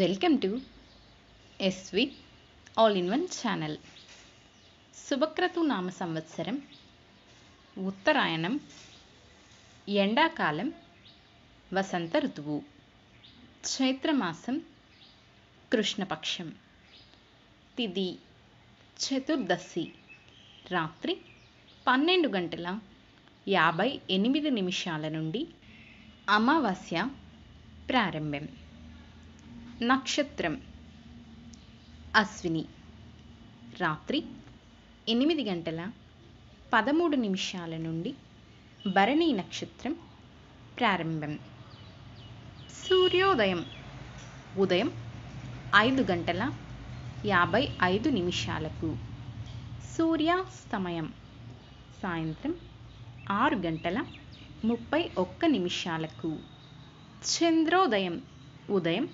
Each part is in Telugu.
welcome to SV all in one channel శుభక్రతు నామ సంవత్సరం ఉత్తరాయణం ఎండాకాలం వసంత ఋతువు చైత్రమాసం కృష్ణపక్షం తిది చతుర్దశి రాత్రి పన్నెండు గంటల యాభై ఎనిమిది నిమిషాల నుండి అమావాస్య ప్రారంభం నక్షత్రం అశ్విని రాత్రి ఎనిమిది గంటల పదమూడు నిమిషాల నుండి భరణి నక్షత్రం ప్రారంభం సూర్యోదయం ఉదయం ఐదు గంటల యాభై ఐదు నిమిషాలకు సూర్యాస్తమయం సాయంత్రం ఆరు గంటల ముప్పై ఒక్క నిమిషాలకు చంద్రోదయం ఉదయం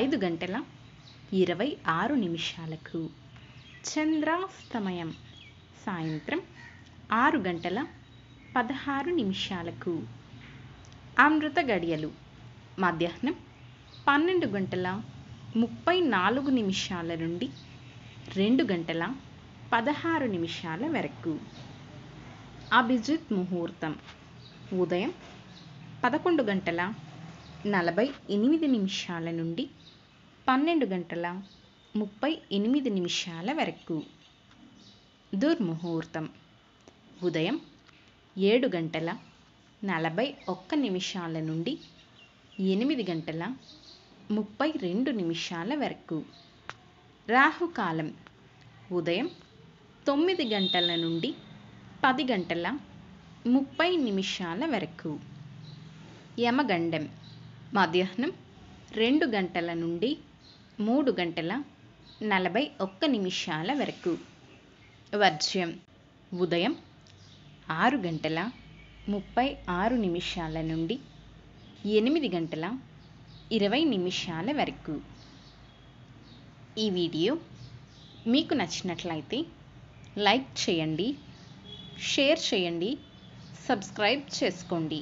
ఐదు గంటల ఇరవై ఆరు నిమిషాలకు చంద్రాస్తమయం సాయంత్రం ఆరు గంటల పదహారు నిమిషాలకు అమృత గడియలు మధ్యాహ్నం పన్నెండు గంటల ముప్పై నాలుగు నిమిషాల నుండి రెండు గంటల పదహారు నిమిషాల వరకు అభిజిత్ ముహూర్తం ఉదయం పదకొండు గంటల నలభై ఎనిమిది నిమిషాల నుండి పన్నెండు గంటల ముప్పై ఎనిమిది నిమిషాల వరకు దుర్ముహూర్తం ఉదయం ఏడు గంటల నలభై ఒక్క నిమిషాల నుండి ఎనిమిది గంటల ముప్పై రెండు నిమిషాల వరకు రాహుకాలం ఉదయం తొమ్మిది గంటల నుండి పది గంటల ముప్పై నిమిషాల వరకు యమగండం మధ్యాహ్నం రెండు గంటల నుండి మూడు గంటల నలభై ఒక్క నిమిషాల వరకు వర్జ్యం ఉదయం ఆరు గంటల ముప్పై ఆరు నిమిషాల నుండి ఎనిమిది గంటల ఇరవై నిమిషాల వరకు ఈ వీడియో మీకు నచ్చినట్లయితే లైక్ చేయండి షేర్ చేయండి సబ్స్క్రైబ్ చేసుకోండి